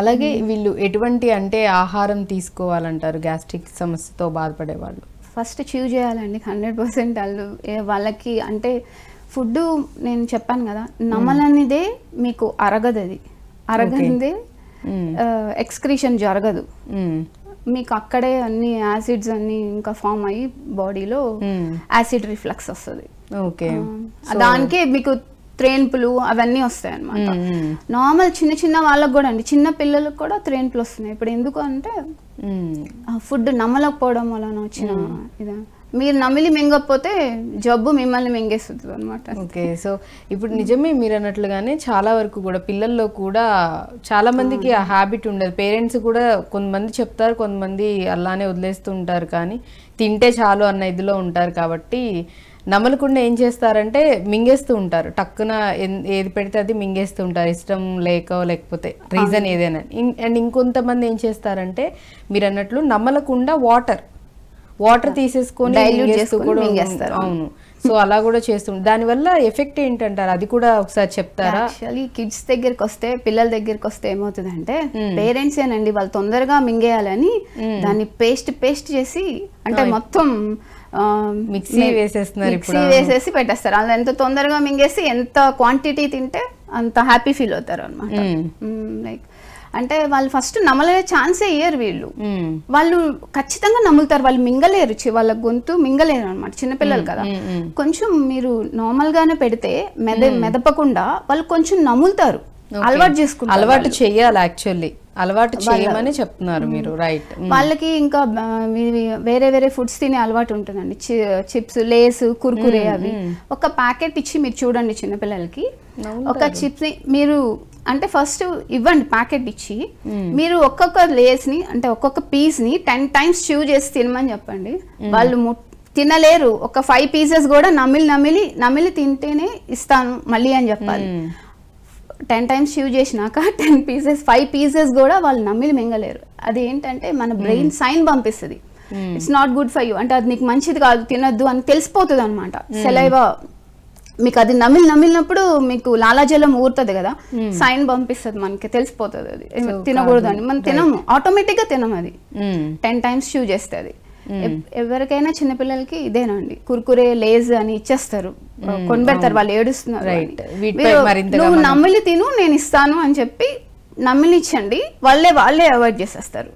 అలాగే వీళ్ళు ఎటువంటి అంటే ఆహారం తీసుకోవాలంటారు గ్యాస్ట్రిక్ సమస్యతో బాధపడే వాళ్ళు ఫస్ట్ చూజ్ చేయాలండి హండ్రెడ్ పర్సెంట్ వాళ్ళు వాళ్ళకి అంటే ఫుడ్ నేను చెప్పాను కదా నమ్మలనిదే మీకు అరగదు అది అరగనిదే ఎక్స్క్రీషన్ జరగదు మీకు అక్కడే అన్ని యాసిడ్స్ అన్ని ఇంకా ఫామ్ అయ్యి బాడీలో యాసిడ్ రిఫ్లక్స్ వస్తుంది ఓకే దానికే మీకు త్రేన్పులు అవన్నీ వస్తాయి అనమాట నార్మల్ చిన్న చిన్న వాళ్ళకి కూడా అండి చిన్న పిల్లలకు కూడా త్రేన్పులు వస్తున్నాయి ఇప్పుడు ఎందుకు అంటే ఫుడ్ నమ్మలేకపోవడం వలన వచ్చిన ఇదే మీరు నమిలి మింగకపోతే జబ్బు మిమ్మల్ని మింగేస్తుంది అనమాట ఓకే సో ఇప్పుడు నిజమే మీరు అన్నట్లుగానే చాలా వరకు కూడా పిల్లల్లో కూడా చాలా మందికి ఆ హ్యాబిట్ ఉండదు పేరెంట్స్ కూడా కొంతమంది చెప్తారు కొంతమంది అలానే వదిలేస్తూ ఉంటారు కానీ తింటే చాలు అన్న ఇదిలో ఉంటారు కాబట్టి నమలకుండ ఏం చేస్తారంటే మింగేస్తూ ఉంటారు టక్కున ఏది పెడితే అది మింగేస్తూ ఉంటారు ఇష్టం లేక లేకపోతే రీజన్ ఏదైనా అండ్ ఇంకొంతమంది ఏం చేస్తారంటే మీరు అన్నట్లు నమ్మలకుండా వాటర్ వాటర్ తీసేసుకొని అవును సో అలా కూడా చేస్తుంది దానివల్ల ఎఫెక్ట్ ఏంటంటారు అది కూడా ఒకసారి చెప్తారా యాక్చువల్లీ కిడ్స్ దగ్గరికి వస్తే పిల్లల దగ్గరికి వస్తే ఏమవుతుందంటే పేరెంట్స్ ఏనండి వాళ్ళు తొందరగా మింగేయాలని దాన్ని పేస్ట్ పేస్ట్ చేసి అంటే మొత్తం మిక్సీ వేసేస్తున్నారు మిక్సీ వేసేసి పెట్టేస్తారు అలా ఎంత తొందరగా మింగేసి ఎంత క్వాంటిటీ తింటే అంత హ్యాపీ ఫీల్ అవుతారు అనమాట లైక్ అంటే వాళ్ళు ఫస్ట్ నమ్మలే ఛాన్సే ఇయ్యరు వీళ్ళు వాళ్ళు ఖచ్చితంగా నమ్ములుతారు వాళ్ళు మింగలేరు వాళ్ళ గొంతు మింగలేరు అనమాట చిన్నపిల్లలు కదా కొంచెం మీరు నార్మల్ గానే పెడితే మెద మెదపకుండా వాళ్ళు కొంచెం నములుతారు అలవాటు చేసుకుంటారు అలవాటు చేయాలి యాక్చువల్లీ అలవాటు చేయమని చెప్తున్నారు మీరు రైట్ వాళ్ళకి ఇంకా వేరే వేరే ఫుడ్స్ తినే అలవాటు ఉంటుందండి చిప్స్ లేస్ కుర్కురే అవి ఒక ప్యాకెట్ ఇచ్చి మీరు చూడండి చిన్నపిల్లలకి ఒక చిప్స్ మీరు అంటే ఫస్ట్ ఇవ్వండి ప్యాకెట్ ఇచ్చి hmm. మీరు ఒక్కొక్క లేస్ని అంటే ఒక్కొక్క పీస్ని టెన్ టైమ్స్ చూ చేసి తినమని చెప్పండి hmm. వాళ్ళు తినలేరు ఒక ఫైవ్ పీసెస్ కూడా నమిలి నమిలి నమిలి తింటేనే ఇస్తాను మళ్ళీ అని చెప్పాలి టెన్ టైమ్స్ షూ చేసినాక టెన్ పీసెస్ ఫైవ్ పీసెస్ కూడా వాళ్ళు నమ్మిలి మింగలేరు అది ఏంటంటే మన బ్రెయిన్ సైన్ పంపిస్తుంది it's not good for you అంటే అది నీకు మంచిది కాదు తినద్దు అని తెలిసిపోతుంది అనమాట సెలైవా hmm. మీకు అది నమిలి నమిలినప్పుడు మీకు లాలాజలం ఊరుతుంది కదా hmm. సైన్ పంపిస్తుంది మనకి తెలిసిపోతుంది అది తినకూడదు అని మనం తినము ఆటోమేటిక్ గా తినం అది టెన్ టైమ్స్ షూ అది ఎవరికైనా చిన్నపిల్లలకి ఇదేనండి కుర్కురే లేజ్ అని ఇచ్చేస్తారు hmm. కొనబెడతారు వాళ్ళు ఏడుస్తున్నారు నువ్వు నమిలి తిను నేను ఇస్తాను అని చెప్పి నమ్మిలిచ్చండి వాళ్ళే వాళ్ళే అవాయిడ్ చేసేస్తారు